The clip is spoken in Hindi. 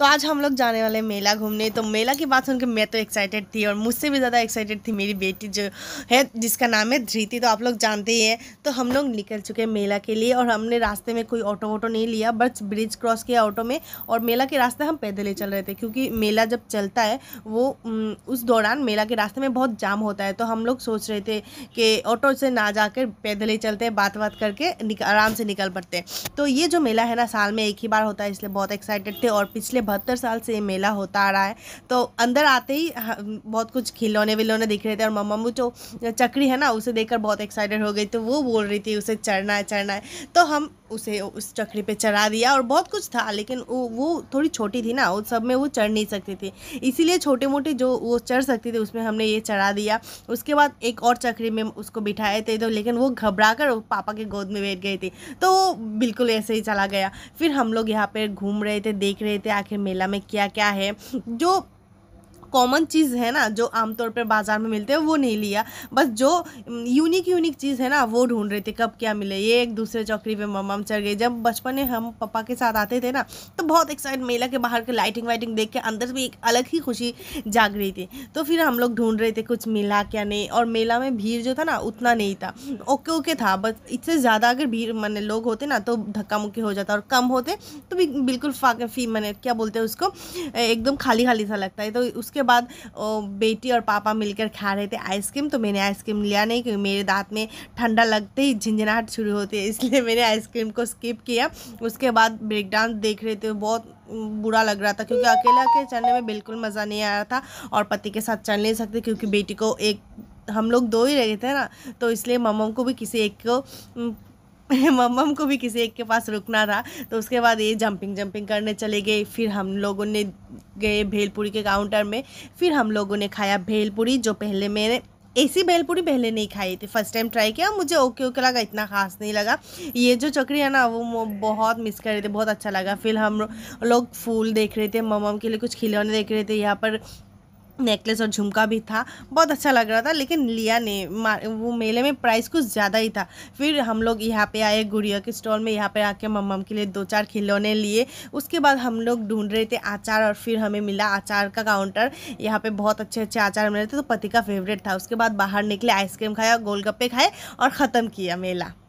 तो आज हम लोग जाने वाले मेला घूमने तो मेला की बात सुनकर मैं तो एक्साइटेड थी और मुझसे भी ज़्यादा एक्साइटेड थी मेरी बेटी जो है जिसका नाम है धृति तो आप लोग जानते ही हैं तो हम लोग निकल चुके हैं मेला के लिए और हमने रास्ते में कोई ऑटो वोटो नहीं लिया बस ब्रिज क्रॉस किया ऑटो में और मेला के रास्ते हम पैदल ही चल रहे थे क्योंकि मेला जब चलता है वो उस दौरान मेला के रास्ते में बहुत जाम होता है तो हम लोग सोच रहे थे कि ऑटो से ना जाकर पैदल ही चलते बात बात करके आराम से निकल पड़ते तो ये जो मेला है ना साल में एक ही बार होता है इसलिए बहुत एक्साइटेड थे और पिछले बहत्तर साल से ये मेला होता आ रहा है तो अंदर आते ही बहुत कुछ खिलौने विलौने दिख रहे थे और मम्मा मुझो चक्री है ना उसे देखकर बहुत एक्साइटेड हो गई तो वो बोल रही थी उसे चढ़ना है चढ़ना है तो हम उसे उस चक्री पे चढ़ा दिया और बहुत कुछ था लेकिन वो वो थोड़ी छोटी थी ना उस सब में वो चढ़ नहीं सकती थी इसीलिए छोटे मोटे जो वो चढ़ सकती थी उसमें हमने ये चढ़ा दिया उसके बाद एक और चक्री में उसको बिठाए थे तो लेकिन वो घबरा कर पापा के गोद में बैठ गई थी तो वो बिल्कुल ऐसे ही चला गया फिर हम लोग यहाँ पर घूम रहे थे देख रहे थे आखिर मेला में क्या क्या है जो कॉमन चीज़ है ना जो आमतौर पर बाज़ार में मिलते हैं वो नहीं लिया बस जो यूनिक यूनिक चीज़ है ना वो ढूंढ रहे थे कब क्या मिले ये एक दूसरे चौकरी पे मम्म चढ़ गए जब बचपन में हम पापा के साथ आते थे ना तो बहुत एक्साइट मेला के बाहर के लाइटिंग वाइटिंग देख के अंदर भी एक अलग ही खुशी जाग रही थी तो फिर हम लोग ढूंढ रहे थे कुछ मिला क्या नहीं और मेला में भीड़ जो था ना उतना नहीं था ओके ओके था बस इससे ज़्यादा अगर भीड़ मैंने लोग होते ना तो धक्का मुक्की हो जाता और कम होते तो बिल्कुल फी मैंने क्या बोलते हैं उसको एकदम खाली खाली सा लगता है तो उसके उसके बाद बेटी और पापा मिलकर खा रहे थे आइसक्रीम तो मैंने आइसक्रीम लिया नहीं क्योंकि मेरे दांत में ठंडा लगते ही झंझनाहट शुरू होती है इसलिए मैंने आइसक्रीम को स्किप किया उसके बाद ब्रेक डांस देख रहे थे बहुत बुरा लग रहा था क्योंकि अकेले अकेले चलने में बिल्कुल मज़ा नहीं आ रहा था और पति के साथ चल नहीं सकते क्योंकि बेटी को एक हम लोग दो ही रहे थे ना तो इसलिए मम्मा को भी किसी एक को मम्म को भी किसी एक के पास रुकना था तो उसके बाद ये जंपिंग जंपिंग करने चले गए फिर हम लोगों ने गए भेलपुरी के काउंटर में फिर हम लोगों ने खाया भेलपुरी जो पहले मैंने ऐसी भेलपूरी पहले नहीं खाई थी फर्स्ट टाइम ट्राई किया मुझे ओके ओके लगा इतना खास नहीं लगा ये जो चकरी है ना वो बहुत मिस कर रहे थे बहुत अच्छा लगा फिर हम लोग फूल देख रहे थे मम्म के लिए कुछ खिलौने देख रहे थे यहाँ पर नेकलेस और झुमका भी था बहुत अच्छा लग रहा था लेकिन लिया नहीं वो मेले में प्राइस कुछ ज़्यादा ही था फिर हम लोग यहाँ पे आए गुड़िया के स्टॉल में यहाँ पे आके मम्मा के लिए दो चार खिलौने लिए उसके बाद हम लोग ढूंढ रहे थे आचार और फिर हमें मिला आचार का काउंटर यहाँ पे बहुत अच्छे अच्छे आचार मिल रहे थे तो पति का फेवरेट था उसके बाद बाहर निकले आइसक्रीम खाया गोलगप्पे खाए और ख़त्म किया मेला